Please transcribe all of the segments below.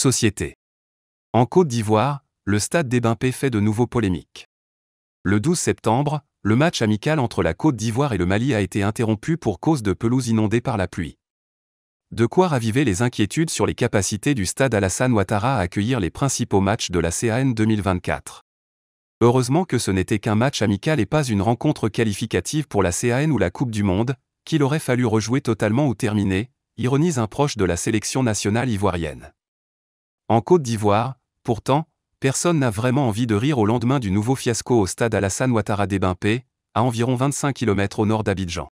Société. En Côte d'Ivoire, le stade des fait de nouveau polémiques. Le 12 septembre, le match amical entre la Côte d'Ivoire et le Mali a été interrompu pour cause de pelouses inondées par la pluie. De quoi raviver les inquiétudes sur les capacités du stade Alassane Ouattara à accueillir les principaux matchs de la CAN 2024. Heureusement que ce n'était qu'un match amical et pas une rencontre qualificative pour la CAN ou la Coupe du Monde, qu'il aurait fallu rejouer totalement ou terminer, ironise un proche de la sélection nationale ivoirienne. En Côte d'Ivoire, pourtant, personne n'a vraiment envie de rire au lendemain du nouveau fiasco au stade Alassane Ouattara Débimpé, à environ 25 km au nord d'Abidjan.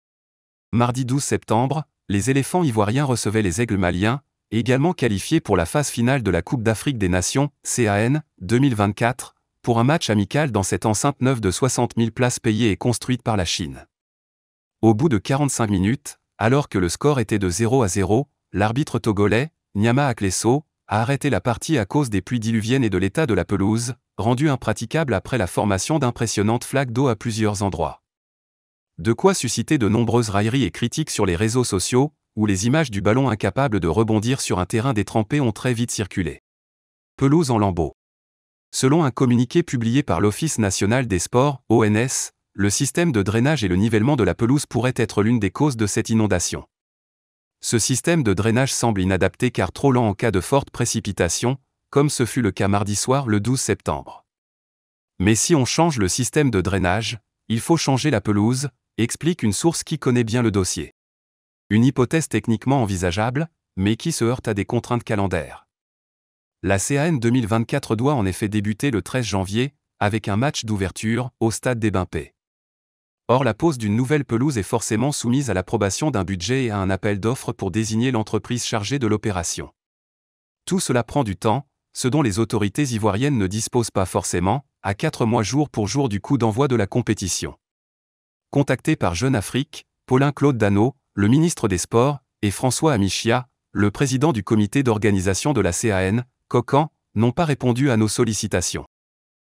Mardi 12 septembre, les éléphants ivoiriens recevaient les aigles maliens, également qualifiés pour la phase finale de la Coupe d'Afrique des Nations, CAN, 2024, pour un match amical dans cette enceinte neuve de 60 000 places payées et construite par la Chine. Au bout de 45 minutes, alors que le score était de 0 à 0, l'arbitre togolais, Nyama Aklesso a arrêté la partie à cause des pluies diluviennes et de l'état de la pelouse, rendue impraticable après la formation d'impressionnantes flaques d'eau à plusieurs endroits. De quoi susciter de nombreuses railleries et critiques sur les réseaux sociaux, où les images du ballon incapable de rebondir sur un terrain détrempé ont très vite circulé. Pelouse en lambeaux. Selon un communiqué publié par l'Office national des sports, ONS, le système de drainage et le nivellement de la pelouse pourraient être l'une des causes de cette inondation. Ce système de drainage semble inadapté car trop lent en cas de forte précipitation, comme ce fut le cas mardi soir le 12 septembre. Mais si on change le système de drainage, il faut changer la pelouse, explique une source qui connaît bien le dossier. Une hypothèse techniquement envisageable, mais qui se heurte à des contraintes calendaires. La CAN 2024 doit en effet débuter le 13 janvier, avec un match d'ouverture au stade des Bimpés. Or la pose d'une nouvelle pelouse est forcément soumise à l'approbation d'un budget et à un appel d'offres pour désigner l'entreprise chargée de l'opération. Tout cela prend du temps, ce dont les autorités ivoiriennes ne disposent pas forcément, à quatre mois jour pour jour du coup d'envoi de la compétition. Contacté par Jeune Afrique, Paulin Claude Dano, le ministre des Sports, et François Amichia, le président du comité d'organisation de la CAN, Cocan, n'ont pas répondu à nos sollicitations.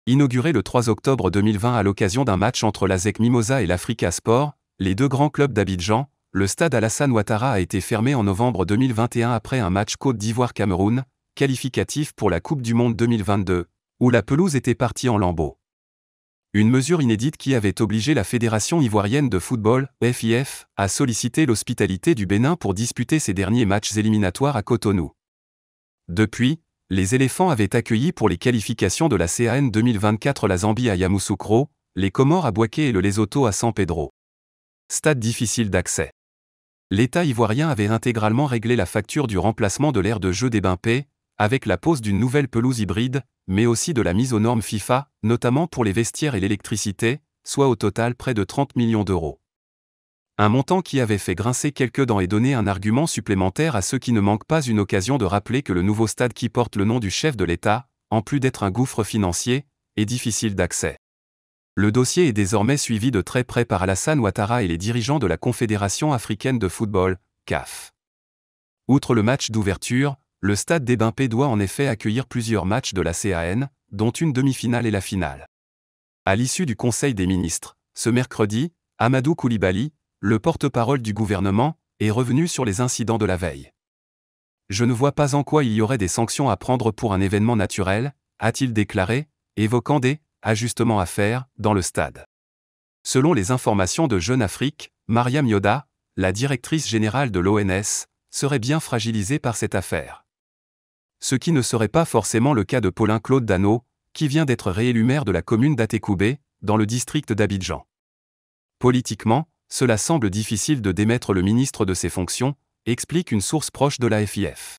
Inauguré le 3 octobre 2020 à l'occasion d'un match entre la ZEC Mimosa et l'Africa Sport, les deux grands clubs d'Abidjan, le stade Alassane Ouattara a été fermé en novembre 2021 après un match Côte d'Ivoire-Cameroun, qualificatif pour la Coupe du Monde 2022, où la pelouse était partie en lambeaux. Une mesure inédite qui avait obligé la Fédération ivoirienne de football, FIF, à solliciter l'hospitalité du Bénin pour disputer ses derniers matchs éliminatoires à Cotonou. Depuis, les éléphants avaient accueilli pour les qualifications de la CAN 2024 la Zambie à Yamoussoukro, les Comores à Boaké et le Lesotho à San Pedro. Stade difficile d'accès. L'État ivoirien avait intégralement réglé la facture du remplacement de l'aire de jeu des Bimpés, avec la pose d'une nouvelle pelouse hybride, mais aussi de la mise aux normes FIFA, notamment pour les vestiaires et l'électricité, soit au total près de 30 millions d'euros un montant qui avait fait grincer quelques dents et donné un argument supplémentaire à ceux qui ne manquent pas une occasion de rappeler que le nouveau stade qui porte le nom du chef de l'État, en plus d'être un gouffre financier, est difficile d'accès. Le dossier est désormais suivi de très près par Alassane Ouattara et les dirigeants de la Confédération africaine de football, CAF. Outre le match d'ouverture, le stade des doit en effet accueillir plusieurs matchs de la CAN, dont une demi-finale et la finale. À l'issue du Conseil des ministres, ce mercredi, Amadou Koulibaly, le porte-parole du gouvernement, est revenu sur les incidents de la veille. Je ne vois pas en quoi il y aurait des sanctions à prendre pour un événement naturel, a-t-il déclaré, évoquant des ajustements à faire dans le stade. Selon les informations de Jeune Afrique, Maria Mioda, la directrice générale de l'ONS, serait bien fragilisée par cette affaire. Ce qui ne serait pas forcément le cas de Paulin Claude Dano, qui vient d'être réélu maire de la commune d'Atécoubé, dans le district d'Abidjan. Politiquement, cela semble difficile de démettre le ministre de ses fonctions, explique une source proche de la FIF.